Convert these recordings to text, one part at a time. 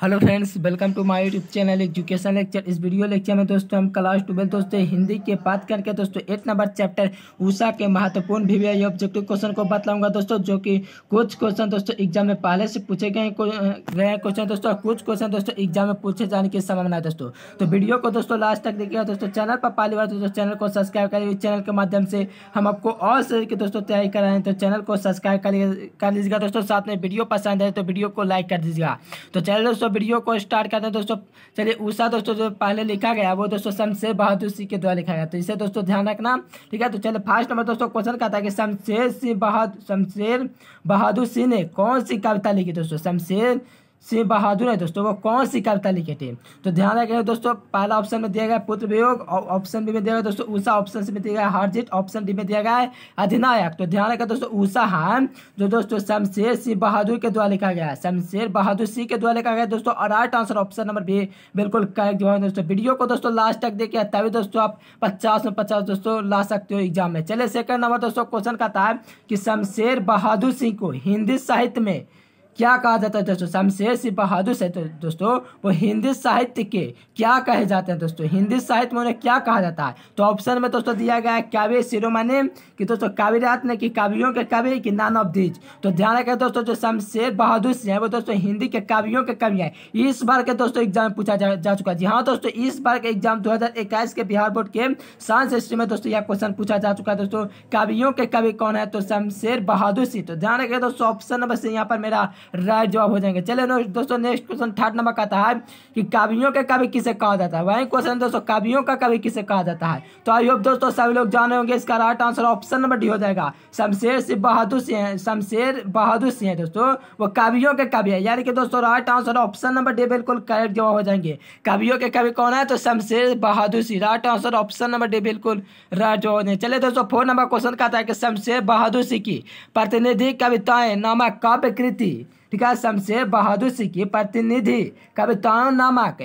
hello friends welcome to my YouTube channel education lecture इस video lecture में दोस्तों हम क्लास ट्वेल्थ दोस्तों हिंदी के बात करके दोस्तों एट नंबर चैप्टर ऊषा के महत्वपूर्ण वीवीआई ऑब्जेक्टिव क्वेश्चन को बताऊंगा दोस्तों जो कि कुछ क्वेश्चन दोस्तों एग्जाम में पहले से पूछे गए गए क्वेश्चन दोस्तों कुछ क्वेश्चन दोस्तों एग्जाम में पूछे जाने की संभावना है दोस्तों तो वीडियो को दोस्तों लास्ट तक देखिएगा दोस्तों चैनल पर पहली बार दोस्तों चैनल को सब्सक्राइब करिए चैनल के माध्यम से हम आपको और की दोस्तों तैयारी कर रहे हैं तो चैनल को सब्सक्राइब कर लीजिएगा दोस्तों साथ में वीडियो पसंद है तो वीडियो को लाइक कर दीजिएगा तो चैनल दोस्तों दोस्तों वीडियो को स्टार्ट करते हैं दोस्तों चलिए उषा दोस्तों जो पहले लिखा गया वो दोस्तों शमशेर बहादुर सिंह के द्वारा लिखा गया तो इसे दोस्तों ध्यान रखना ठीक है तो चलिए फर्स्ट नंबर दोस्तों क्वेश्चन कहता है कि शमशेर सिंह बहादुर शमशेर बहादुर सिंह ने कौन सी कविता लिखी दोस्तों शमशेर सिंह बहादुर है दोस्तों वो कौन सी कविता लिखे थे तो ध्यान रखें दोस्तों पहला ऑप्शन में दिया गया पुत्र वियोग ऑप्शन बी में दिया गया दोस्तों ऊषा ऑप्शन सी में दिया गया हरजीत ऑप्शन डी में दिया गया है अधिनायक तो ध्यान रखें दोस्तों ऊषा है जो दोस्तों शमशेर सिंह बहादुर के द्वारा लिखा गया है शमशेर बहादुर सिंह के द्वारा लिखा गया दोस्तों और right answer option number B बिल्कुल करेक्ट जवाब दोस्तों वीडियो को दोस्तों लास्ट तक देखिए तभी दोस्तों आप पचास में पचास दोस्तों ला सकते हो एग्जाम में चले सेकंड नंबर दोस्तों क्वेश्चन कहता है कि शमशेर बहादुर सिंह को हिंदी साहित्य में क्या कहा जाता है दोस्तों शमशेर सिंह बहादुर से तो दोस्तों वो हिंदी साहित्य के क्या कहे जाते हैं दोस्तों हिंदी साहित्य में उन्हें क्या कहा जाता है तो ऑप्शन में दोस्तों दिया गया है काव्य शिरोमणि कि दोस्तों काव्य ने कि कवियों के कवि कि नान ऑफ दीज तो ध्यान रखें दोस्तों जो शमशेर बहादुर सिंह है वो दोस्तों हिंदी के कवियों के कवि हैं इस बार के दोस्तों एग्जाम में पूछा जा, चुका है जी हाँ दोस्तों इस बार के एग्जाम दो के बिहार बोर्ड के साइंस हिस्ट्री में दोस्तों यह क्वेश्चन पूछा जा चुका है दोस्तों कवियों के कवि कौन है तो शमशेर बहादुर सिंह तो ध्यान रखें दोस्तों ऑप्शन नंबर से यहाँ पर मेरा राइट जवाब हो जाएंगे चले नो दोस्तों नेक्स्ट क्वेश्चन थर्ड नंबर का है कि काव्यों के कवि किसे कहा जाता है वही क्वेश्चन दोस्तों काव्यों का कवि किसे कहा जाता है तो आई होप दोस्तों सभी लोग जाने होंगे इसका right answer option number D हो जाएगा शमशेर से बहादुर सिंह शमशेर बहादुर सिंह दोस्तों वो काव्यों के कवि है यानी कि दोस्तों right answer option number D बिल्कुल करेक्ट जवाब हो जाएंगे कवियों के कवि कौन है तो Shamsher Bahadur Singh right answer option number D बिल्कुल राइट जवाब हो चले दोस्तों फोर नंबर क्वेश्चन का आता है कि शमशेर बहादुर सिंह की प्रतिनिधि कविताएं नामक काव्य कृति ठीक है शमशेर बहादुर सिंह की प्रतिनिधि कविता नामक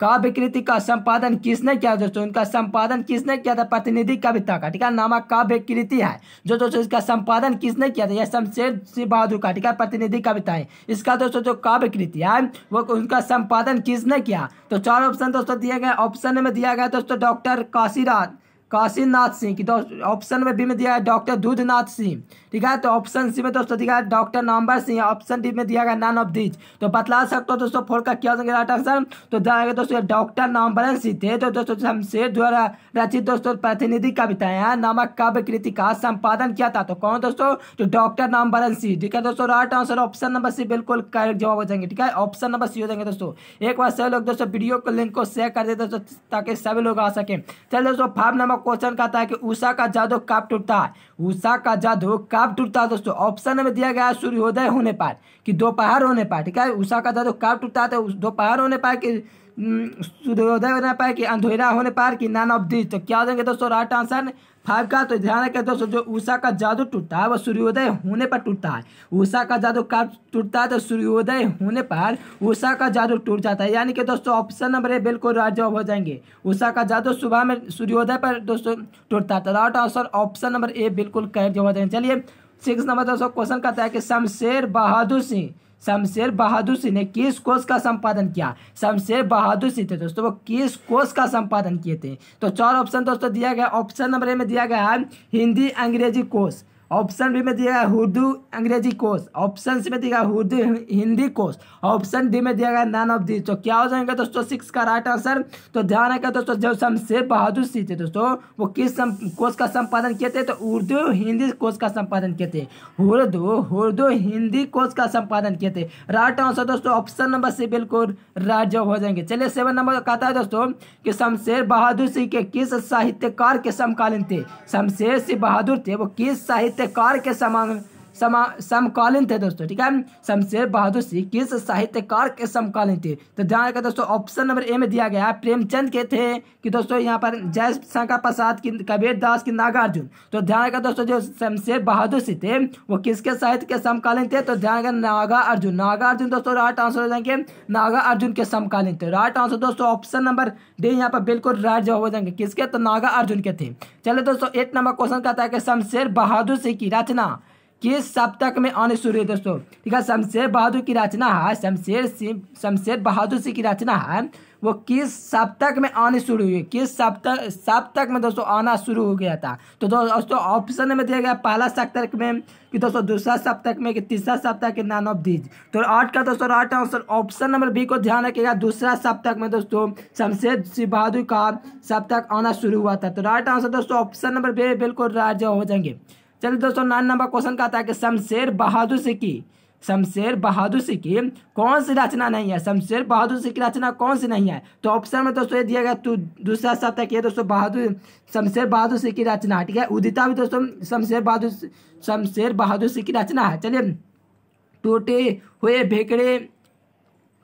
काव्य कृति का संपादन किसने किया दोस्तों इनका संपादन किसने किया था प्रतिनिधि कविता का ठीक है नामक काव्य कृति है जो दोस्तों इसका संपादन किसने किया था यह शमशेर सिंह बहादुर का ठीक है प्रतिनिधि कविता है इसका दोस्तों जो काव्य कृति है वो उनका संपादन किसने किया तो चार ऑप्शन दोस्तों दिए गए ऑप्शन में दिया गया दोस्तों डॉक्टर काशीराज काशीनाथ सिंह की दोस्त ऑप्शन में बी में दिया है डॉक्टर दूधनाथ सिंह ठीक है तो ऑप्शन सी में दोस्तों दिया है doctor number Singh option D में दिया गया नन ऑफ दीज तो बतला सकते हो दोस्तों फोर का क्या राइट आंसर तो जाएगा दोस्तों डॉक्टर नंबर सिंह थे तो दोस्तों शमशेर द्वारा रचित दोस्तों प्रतिनिधि है हाँ, नामक काव्य कृति का संपादन किया था तो कौन दोस्तों तो डॉक्टर नंबर सिंह ठीक है दोस्तों right answer option number C बिल्कुल करेक्ट जवाब हो जाएंगे ठीक है ऑप्शन नंबर सी हो जाएंगे दोस्तों एक बार सभी लोग दोस्तों वीडियो को लिंक को शेयर कर दे दोस्तों ताकि सभी लोग आ सके चलिए दोस्तों फाइव नंबर क्वेश्चन कहता है कि उषा का जादू कब टूटता है उषा का जादू कब टूटता है दोस्तों ऑप्शन में दिया गया है सूर्योदय होने पर कि दोपहर होने पर ठीक है उषा का जादू कब टूटता है तो दोपहर होने पर कि सूर्योदय होने पर कि अंधेरा होने पर कि नॉन ऑफ दिस तो क्या देंगे दोस्तों राइट आंसर फाइव का तो ध्यान रखें दोस्तों जो ऊषा का जादू टूटता है वह सूर्योदय होने पर टूटता है ऊषा का जादू कब टूटता है तो सूर्योदय होने पर ऊषा का जादू टूट जाता है यानी कि दोस्तों ऑप्शन नंबर ए बिल्कुल राइट जवाब हो जाएंगे ऊषा का जादू सुबह में सूर्योदय पर दोस्तों टूटता है तो right answer option number A बिल्कुल करेक्ट जवाब हो जाएंगे चलिए सिक्स नंबर दोस्तों क्वेश्चन कहता है कि शमशेर बहादुर सिंह शमशेर बहादुर सिंह ने किस कोष का संपादन किया शमशेर बहादुर सिंह थे दोस्तों वो किस कोष का संपादन किए थे तो चार ऑप्शन दोस्तों दिया गया ऑप्शन नंबर ए में दिया गया है हिंदी अंग्रेजी कोष ऑप्शन बी में दिया गया उर्दू अंग्रेजी कोर्स ऑप्शन सी में दिया गया Urdu Hindi course option D में दिया गया नन ऑफ दी तो क्या हो जाएंगे दोस्तों सिक्स का राइट आंसर तो ध्यान रखें दोस्तों जब शमशेर बहादुर सिंह थे दोस्तों वो किस कोर्स का संपादन किए थे तो उर्दू हिंदी कोर्स का संपादन किए थे उर्दू उर्दू हिंदी कोर्स का संपादन किए थे राइट आंसर दोस्तों ऑप्शन नंबर सी बिल्कुल राइट जॉब हो जाएंगे चलिए सेवन नंबर कहता है दोस्तों कि शमशेर बहादुर सिंह के किस साहित्यकार के समकालीन थे शमशेर सिंह बहादुर थे वो किस साहित्य कार के समान समा समकालीन थे दोस्तों ठीक है शमशेर बहादुर सिंह किस साहित्यकार के समकालीन थे तो ध्यान रखें दोस्तों ऑप्शन नंबर ए में दिया गया है प्रेमचंद के थे कि दोस्तों यहाँ पर जय शंकर प्रसाद की कबीर दास की नागार्जुन तो ध्यान रखें दोस्तों जो शमशेर बहादुर सिंह थे वो किसके साहित्य के समकालीन थे तो ध्यान रखें नागा अर्जुन नागा अर्जुन दोस्तों राइट आंसर हो जाएंगे नागा अर्जुन के समकालीन थे राइट आंसर दोस्तों ऑप्शन नंबर डी यहाँ पर बिल्कुल राइट जवाब हो जाएंगे किसके तो नागा अर्जुन के थे चलो दोस्तों एक नंबर क्वेश्चन कहता है कि शमशेर बहादुर सिंह की रचना किस सप्तक में आने शुरू हुए दोस्तों ठीक है शमशेर बहादुर की रचना है शमशेर सिंह शमशेर बहादुर सिंह की रचना है वो किस सप्तक में आने शुरू हुई किस सप्तक सप्तक में दोस्तों आना शुरू हो गया था तो दोस्तों ऑप्शन में दिया गया पहला सप्तक में कि दोस्तों दूसरा सप्तक में कि तीसरा सप्तक के नान ऑफ दीज तो आठ का दोस्तों right answer option number B को ध्यान रखिएगा दूसरा सप्तक में दोस्तों शमशेर सिंह बहादुर का सप्तक आना शुरू हुआ था तो राइट आंसर दोस्तों ऑप्शन नंबर बी बिल्कुल राज हो जाएंगे चलिए दोस्तों नाइन नंबर क्वेश्चन का आता है कि शमशेर बहादुर से की शमशेर बहादुर सिंह की कौन सी रचना नहीं है शमशेर बहादुर सिंह की रचना कौन सी नहीं है तो ऑप्शन में दोस्तों ये दिया गया तो दूसरा शतक ये दोस्तों बहादुर शमशेर बहादुर सिंह की रचना ठीक है उदिता भी दोस्तों शमशेर बहादुर शमशेर बहादुर सिंह की रचना है चलिए टूटे हुए भेकड़े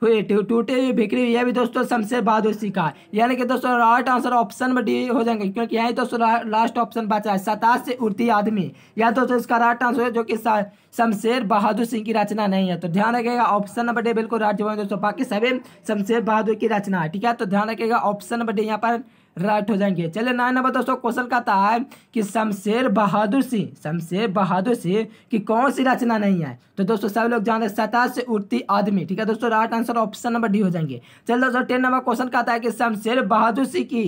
हुए टूटे हुए बिखरी हुई यह भी दोस्तों शमशेर बहादुर का यानी कि दोस्तों राइट आंसर ऑप्शन में डी हो जाएंगे क्योंकि यही दोस्तों लास्ट ऑप्शन बचा है सताश से उड़ती आदमी या तो दोस्तों इसका राइट आंसर है जो कि शमशेर बहादुर सिंह की रचना नहीं है तो ध्यान रखेगा ऑप्शन नंबर डी बिल्कुल राइट दोस्तों बाकी सभी शमशेर बहादुर की रचना है ठीक है तो ध्यान रखेगा ऑप्शन नंबर डी यहाँ पर राइट हो जाएंगे चलिए नाइन नंबर दोस्तों क्वेश्चन कहता है कि शमशेर बहादुर सिंह शमशेर बहादुर सिंह की कौन सी रचना नहीं है तो दोस्तों सब लोग जानते हैं से उड़ती आदमी ठीक है दोस्तों right answer option number D हो जाएंगे चलिए दोस्तों टेन नंबर क्वेश्चन कहता है कि शमशेर बहादुर सिंह की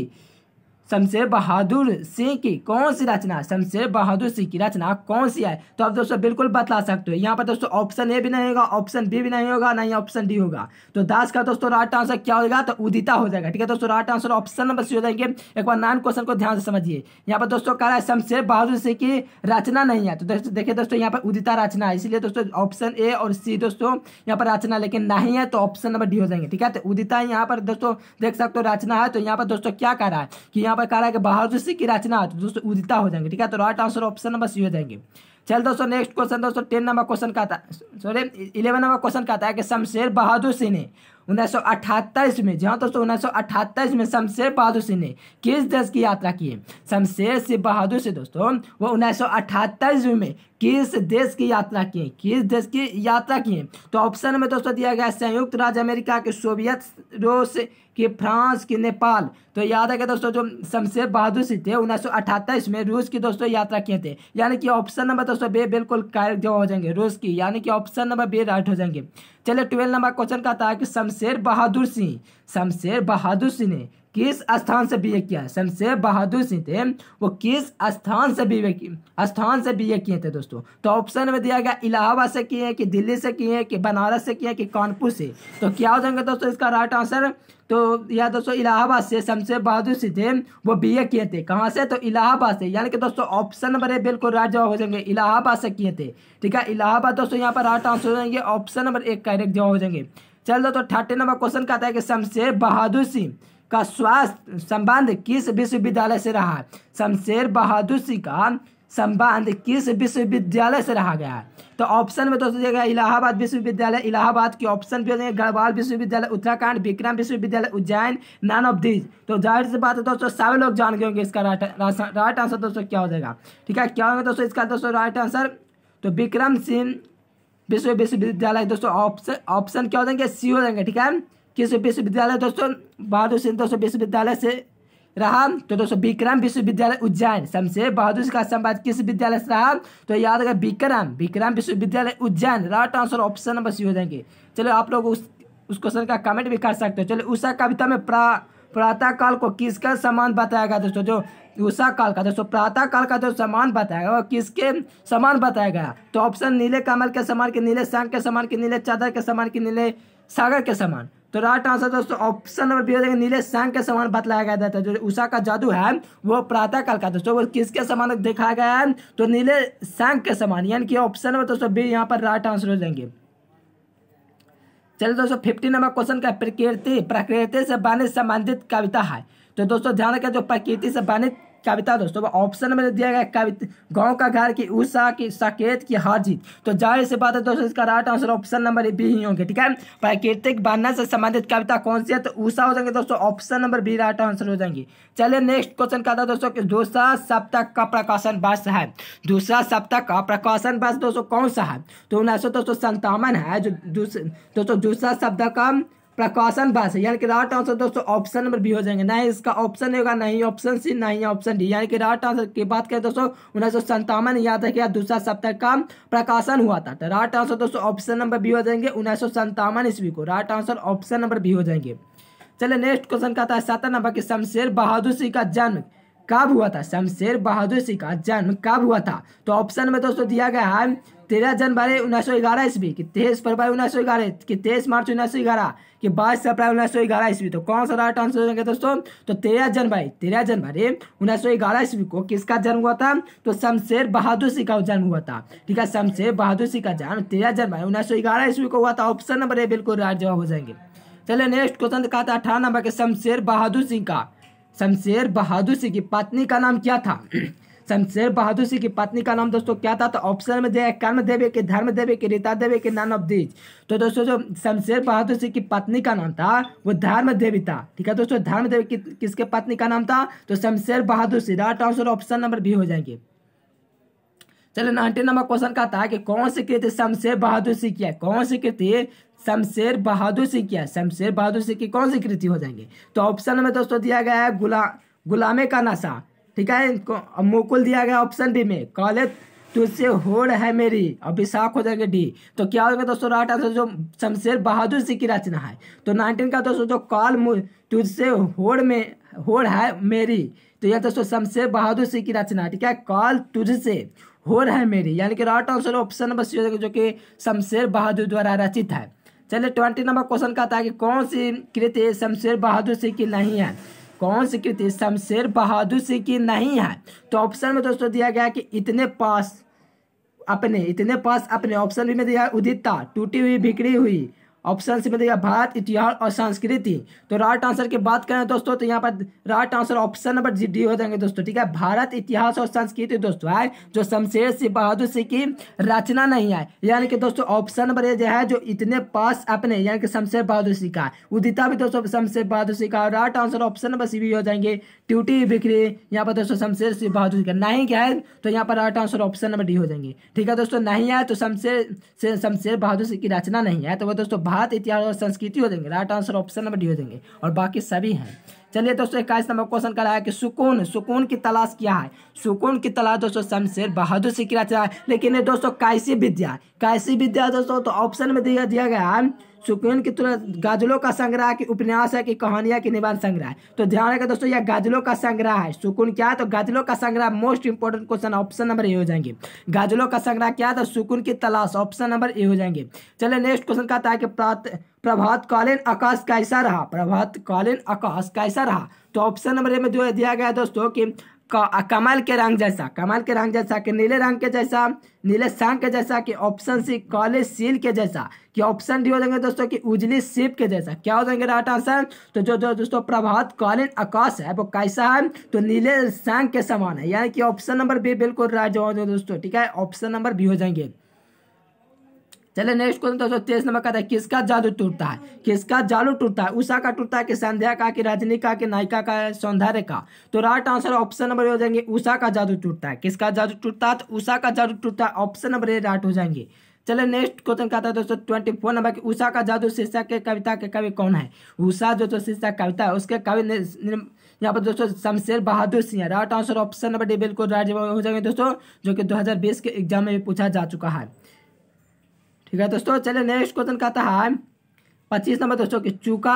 शमशेर बहादुर सिंह की कौन सी रचना शमशेर बहादुर सिंह की रचना कौन सी है तो आप दोस्तों बिल्कुल बता सकते हो यहाँ पर दोस्तों ऑप्शन ए भी नहीं होगा ऑप्शन बी भी नहीं होगा ना ही ऑप्शन डी होगा तो दास का दोस्तों राइट आंसर क्या होगा तो उदिता हो जाएगा ठीक है दोस्तों right answer option number C हो जाएंगे एक बार नाइन क्वेश्चन को ध्यान से समझिए यहाँ पर दोस्तों कह रहा है शमशेर बहादुर सिंह की रचना नहीं है तो देखिए दोस्तों यहाँ पर उदिता रचना है इसलिए दोस्तों ऑप्शन ए और सी दोस्तों यहाँ पर रचना लेकिन नहीं है तो ऑप्शन नंबर डी हो जाएंगे ठीक है तो उदिता यहाँ पर दोस्तों देख सकते हो रचना है तो यहाँ पर दोस्तों क्या कह रहा है कि यहाँ पर पर कह रहा है कि बहादुर सिंह की रचना तो दोस्तों उदिता हो जाएंगे ठीक है तो right answer option number C हो जाएंगे चल दोस्तों नेक्स्ट क्वेश्चन दोस्तों टेन नंबर क्वेश्चन का था सॉरी इलेवन नंबर क्वेश्चन का था कि शमशेर बहादुर सिंह ने उन्नीस सौ में जी दोस्तों उन्नीस सौ में शमशेर बहादुर सिंह ने किस देश की यात्रा की शमशेर सिंह बहादुर से दोस्तों वो उन्नीस सौ में किस देश की यात्रा किए किस देश की यात्रा किए तो ऑप्शन में दोस्तों दिया गया संयुक्त राज्य अमेरिका के सोवियत रूस के फ्रांस की नेपाल तो याद है दोस्तों जो शमशेर बहादुर सिंह थे उन्नीस सौ में रूस की दोस्तों यात्रा किए थे यानी कि ऑप्शन नंबर दोस्तों बे बिल्कुल करेक्ट जो हो जाएंगे रूस की यानी कि ऑप्शन नंबर बे राइट हो जाएंगे चलिए ट्वेल्व नंबर क्वेश्चन का था कि शमशेर शमशेर बहादुर सिंह शमशेर बहादुर सिंह ने किस स्थान से बी ए किया शमशेर बहादुर सिंह थे वो किस स्थान से बी स्थान से बी ए किए थे दोस्तों तो ऑप्शन में दिया गया इलाहाबाद से किए हैं कि दिल्ली से किए हैं कि बनारस से किए हैं कि कानपुर से तो क्या हो जाएंगे दोस्तों इसका राइट आंसर तो या दोस्तों इलाहाबाद से शमशेर बहादुर सिंह थे वो बी ए किए थे कहाँ से तो इलाहाबाद से यानी कि दोस्तों ऑप्शन नंबर ए बिल्कुल राइट जवाब हो जाएंगे इलाहाबाद से किए थे ठीक है इलाहाबाद दोस्तों यहाँ पर राइट आंसर हो जाएंगे ऑप्शन नंबर एक करेक्ट जवाब हो जाएंगे चल दो तो थर्टी नंबर क्वेश्चन कहता है कि शमशेर बहादुर सिंह का स्वास्थ्य संबंध किस विश्वविद्यालय से रहा है शमशेर बहादुर सिंह का संबंध किस विश्वविद्यालय से रहा गया है तो ऑप्शन में दोस्तों देगा इलाहाबाद विश्वविद्यालय इलाहाबाद के ऑप्शन भी देंगे गढ़वाल विश्वविद्यालय उत्तराखंड विक्रम विश्वविद्यालय उज्जैन नान ऑफ दीज तो जाहिर सी बात है दोस्तों सारे लोग जान गए होंगे इसका राइट राइट आंसर दोस्तों क्या हो जाएगा ठीक है क्या होगा दोस्तों इसका दोस्तों राइट आंसर तो विक्रम सिंह विश्व विश्वविद्यालय दोस्तों ऑप्शन क्या हो जाएंगे सी हो जाएंगे ठीक है किस विश्वविद्यालय दोस्तों बहादुर सिंह दोस्तों विश्वविद्यालय से रहा तो दोस्तों विक्रम विश्वविद्यालय उज्जैन शमशेर बहादुर का संवाद किस विद्यालय से रहा तो याद रखें विक्रम विक्रम विश्वविद्यालय Ujjain right answer option number C हो जाएंगे चलो आप लोग उस उस क्वेश्चन का कमेंट भी कर सकते हो चलो उषा कविता में प्रा प्रातः काल को किसका समान बताया गया दोस्तों जो उषा काल का दोस्तों प्रातः काल का जो समान बताया गया वह किसके समान बताया गया तो ऑप्शन नीले कमल के समान के नीले सांग के समान के नीले चादर के समान के नीले सागर के समान तो राइट आंसर दोस्तों ऑप्शन नंबर बी हो जाएगा नीले सांग के समान बतलाया गया था जो उषा का जादू है वो प्रातः काल का दोस्तों वो किसके समान दिखाया गया है तो नीले सांग के समान यानी कि ऑप्शन नंबर दोस्तों बी यहाँ पर राइट आंसर हो जाएंगे चलिए दोस्तों फिफ्टी नंबर क्वेश्चन का प्रकृति प्रकृति से बानित संबंधित कविता है तो दोस्तों ध्यान रखें जो प्रकृति से बानित कविता दोस्तों ऑप्शन में दिया गया कविता गांव का घर की उषा की साकेत की हार जीत तो जाहिर सी बात है दोस्तों इसका right answer option number B ही होंगे ठीक है प्राकृतिक वर्णन से संबंधित कविता कौन सी है तो उषा हो जाएंगे दोस्तों option number B right answer हो जाएंगे चलिए नेक्स्ट क्वेश्चन कहता है दोस्तों दूसरा सप्ताह का प्रकाशन वर्ष है दूसरा सप्ताह का प्रकाशन वर्ष दोस्तों कौन सा है तो उन्नीस सौ दोस्तों संतावन है जो दूसरा दोस्तों दूसरा सप्ताह का प्रकॉशन बस यानी कि राइट आंसर दोस्तों ऑप्शन नंबर बी हो जाएंगे ना इसका ऑप्शन होगा नहीं ऑप्शन सी नहीं ऑप्शन डी यानी कि राइट आंसर की बात करें दोस्तों उन्नीस सौ संतावन याद रखिए दूसरा सप्ताह का प्रकाशन हुआ था तो राइट आंसर दोस्तों ऑप्शन नंबर बी हो जाएंगे उन्नीस सौ संतावन ईस्वी को right answer option number B हो जाएंगे चले नेक्स्ट क्वेश्चन कहता है सत्रह नंबर की शमशेर बहादुर सिंह का जन्म कब हुआ था शमशेर बहादुर सिंह का जन्म कब हुआ था तो ऑप्शन में दोस्तों दिया गया है तेरह जनवरी उन्नीस सौ ग्यारह ईस्वी की तेईस फरवरी उन्नीस सौ ग्यारह की तेईस मार्च उन्नीस सौ ग्यारह की बाईस अप्रैल उन्नीस सौ ग्यारह ईस्वी तो कौन सा राइट आंसर हो दोस्तों तो तेरह जनवरी तेरह जनवरी उन्नीस सौ ग्यारह ईस्वी को किसका जन्म हुआ था तो शमशेर बहादुर सिंह का जन्म हुआ था ठीक है शमशेर बहादुर सिंह का जन्म तेरह जनवरी उन्नीस सौ ग्यारह ईस्वी को हुआ था ऑप्शन नंबर ए बिल्कुल राइट जवाब हो जाएंगे चलिए नेक्स्ट क्वेश्चन कहा था अठारह नंबर के शमशेर बहादुर सिंह का शमशेर बहादुर सिंह की पत्नी का नाम क्या था शमशेर बहादुर सिंह की पत्नी का नाम दोस्तों क्या था तो ऑप्शन में दे कर्म देवे के धर्म देवे के रीता देवे के नान ऑफ दीज तो दोस्तों जो शमशेर बहादुर सिंह की पत्नी का नाम था वो धर्म देवी था ठीक है दोस्तों धर्म देवी कि, किसके पत्नी का नाम था तो Shamsher Bahadur Singh right answer option number B हो जाएंगे चलो नाइनटीन नंबर क्वेश्चन का था कि कौन सी कृति शमशेर बहादुर सिंह की है कौन सी कृति शमशेर बहादुर सिंह की है शमशेर बहादुर सिंह की कौन सी कृति हो जाएंगे तो ऑप्शन में दोस्तों दिया गया है गुला गुलामे का नशा ठीक है इनको मोकुल दिया गया ऑप्शन बी में कॉलेज तुझसे होड़ है मेरी अभी अभिषाक हो जाएगा डी तो क्या होगा दोस्तों राइट आंसर तो जो शमशेर बहादुर सिंह की रचना है तो नाइनटीन का दोस्तों जो कॉल तुझसे होड़ में होड़ है मेरी तो यह दोस्तों शमशेर बहादुर सिंह की रचना ठीक है कॉल तुझसे होड़ है मेरी यानी कि right answer option number C हो जाएगा जो कि शमशेर बहादुर द्वारा रचित है चलिए ट्वेंटी नंबर क्वेश्चन का था कि कौन सी कृति शमशेर बहादुर सिंह की नहीं है कौन सी कृति शमशेर बहादुर सिंह की नहीं है तो ऑप्शन में दोस्तों दिया गया कि इतने पास अपने इतने पास अपने ऑप्शन भी में दिया उदिता टूटी हुई बिगड़ी हुई ऑप्शन सी में भारत इतिहास और संस्कृति तो राइट आंसर की बात करें दोस्तों तो यहाँ पर right answer option number D हो जाएंगे दोस्तों ठीक है भारत इतिहास और संस्कृति दोस्तों है जो शमशेर सिंह बहादुर सिंह की रचना नहीं है यानी कि दोस्तों ऑप्शन नंबर ये जो है जो इतने पास अपने यानी कि शमशेर बहादुर सिंह का उदिता भी दोस्तों शमशेर बहादुर सिंह का right answer option number C भी हो जाएंगे ट्यूटी बिक्री यहाँ पर दोस्तों शमशेर सिंह बहादुर का नहीं क्या है तो यहाँ पर right answer option number D हो जाएंगे ठीक है दोस्तों नहीं है तो शमशेर शमशेर बहादुर सिंह की रचना नहीं है तो वह दोस्तों भारत इतिहास और संस्कृति हो देंगे right answer option number D हो देंगे और बाकी सभी हैं चलिए दोस्तों इक्कीस नंबर क्वेश्चन कराया कि सुकून सुकून की तलाश क्या है सुकून की तलाश दोस्तों शमशेर बहादुर से किया जाए लेकिन दोस्तों कैसी विद्या कैसी विद्या दोस्तों तो ऑप्शन में दिया गया है सुकून की तुलना गजलों का संग्रह की उपन्यास है कि कहानियाँ की निबंध संग्रह है तो ध्यान रखें दोस्तों यह गजलों का संग्रह है सुकून क्या है तो गजलों का संग्रह most important question option number A हो जाएंगे गजलों का संग्रह क्या है तो सुकून की तलाश ऑप्शन नंबर ए हो जाएंगे चले नेक्स्ट क्वेश्चन कहता है कि प्रभात कालीन आकाश कैसा रहा प्रभात कालीन आकाश कैसा रहा तो ऑप्शन नंबर ए में जो दिया गया है दोस्तों कि कमल के रंग जैसा कमल के रंग जैसा कि नीले रंग के जैसा नीले सांग के जैसा कि ऑप्शन सी काले सील के जैसा कि ऑप्शन डी हो जाएंगे दोस्तों कि उजली सीप के जैसा क्या हो जाएंगे राइट आंसर तो जो जो दोस्तों प्रभात कालीन आकाश है वो कैसा है तो नीले सांग के समान है यानी कि ऑप्शन नंबर बी बिल्कुल राइट जवाब दोस्तों ठीक है ऑप्शन नंबर बी हो जाएंगे चले नेक्स्ट क्वेश्चन दोस्तों तेईस नंबर का था किसका जादू टूटता है किसका जादू टूटता है उषा का टूटता है कि संध्या का कि रजनी का कि नायिका का सौंदर्य का तो राइट आंसर ऑप्शन नंबर हो जाएंगे उषा का जादू टूटता है किसका जादू टूटता है तो उषा का जादू टूटता है ऑप्शन नंबर ए राइट हो जाएंगे चले नेक्स्ट क्वेश्चन का था दोस्तों ट्वेंटी फोर नंबर की उषा का जादू शीर्षक के कविता के कवि कौन है उषा जो तो शीर्षक कविता है उसके कवि यहाँ पर दोस्तों Shamsher Bahadur Singh right answer option number D बिल्कुल राइट हो जाएंगे दोस्तों जो कि दो के एग्जाम में भी पूछा जा चुका है ठीक है दोस्तों चलिए नेक्स्ट क्वेश्चन कहता है पच्चीस नंबर दोस्तों की चूका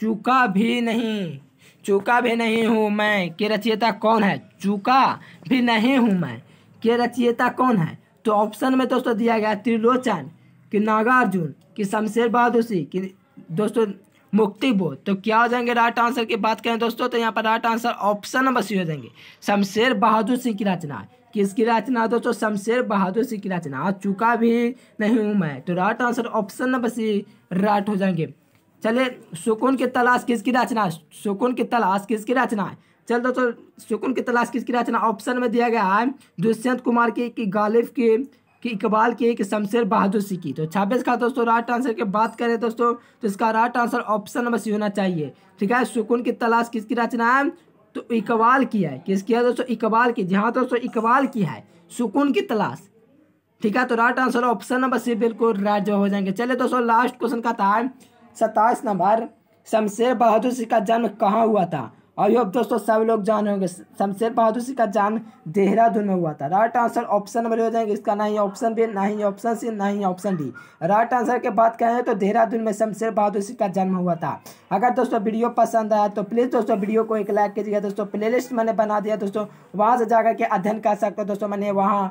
चूका भी नहीं चूका भी नहीं हूँ मैं के रचियता कौन है चूका भी नहीं हूँ मैं के रचियता कौन है तो ऑप्शन में दोस्तों दिया गया त्रिलोचन कि नागार्जुन कि शमशेर बहादुरसी कि दोस्तों मुक्ति बोध तो क्या हो जाएंगे राइट आंसर की बात करें दोस्तों तो यहाँ पर right answer option number C हो जाएंगे शमशेर बहादुर सिंह की रचना है किसकी रचना दोस्तों शमशेर बहादुर सिंह की रचना आ चुका भी नहीं हूँ मैं तो right answer option number C right हो जाएंगे चले सुकून की तलाश किसकी रचना सुकून की तलाश किसकी रचना है चल दोस्तों सुकून की तलाश किसकी रचना ऑप्शन में दिया गया है दुष्यंत कुमार की कि गालिब की कि इकबाल की कि शमशेर बहादुर सिंह की तो छब्बीस का दोस्तों राइट आंसर की बात करें दोस्तों तो इसका right answer option number C होना चाहिए ठीक है सुकून की तलाश किसकी रचना है तो इकबाल की है किसकी किया दोस्तों इकबाल की जी हाँ दोस्तों इकबाल की है सुकून की तलाश ठीक है तो right answer option number C बिल्कुल राइट जो हो जाएंगे चले दोस्तों लास्ट क्वेश्चन का था सत्ताईस नंबर शमशेर बहादुर सिंह का जन्म कहाँ हुआ था और ये दोस्तों सब लोग जान होंगे शमशेर बहादुर सिंह का जान देहरादून में हुआ था राइट आंसर ऑप्शन नंबर हो जाएंगे इसका ना ही ऑप्शन बी ना ही ऑप्शन सी ना ही ऑप्शन डी राइट आंसर के बात करें तो देहरादून में शमशेर बहादुर सिंह का जन्म हुआ था अगर दोस्तों वीडियो पसंद आया तो प्लीज़ दोस्तों वीडियो को एक लाइक कीजिएगा दोस्तों प्ले मैंने बना दिया दोस्तों वहाँ से जाकर के अध्ययन कर सकते हो दोस्तों मैंने वहाँ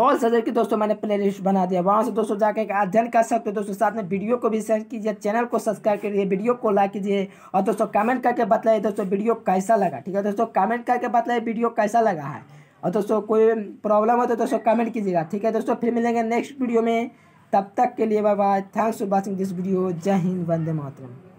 और सजर की दोस्तों मैंने प्लेलिस्ट बना दिया वहाँ से दोस्तों जाकर अध्ययन कर सकते हो दोस्तों साथ में वीडियो को भी शेयर कीजिए चैनल को सब्सक्राइब करिए वीडियो को लाइक कीजिए और दोस्तों कमेंट करके बताइए दोस्तों वीडियो कैसा लगा ठीक है दोस्तों कमेंट करके बताइए वीडियो कैसा लगा है और दोस्तों कोई प्रॉब्लम हो तो दोस्तों कमेंट कीजिएगा ठीक है दोस्तों फिर मिलेंगे नेक्स्ट वीडियो में तब तक के लिए bye bye thanks for watching this video Jai Hind Vande Mataram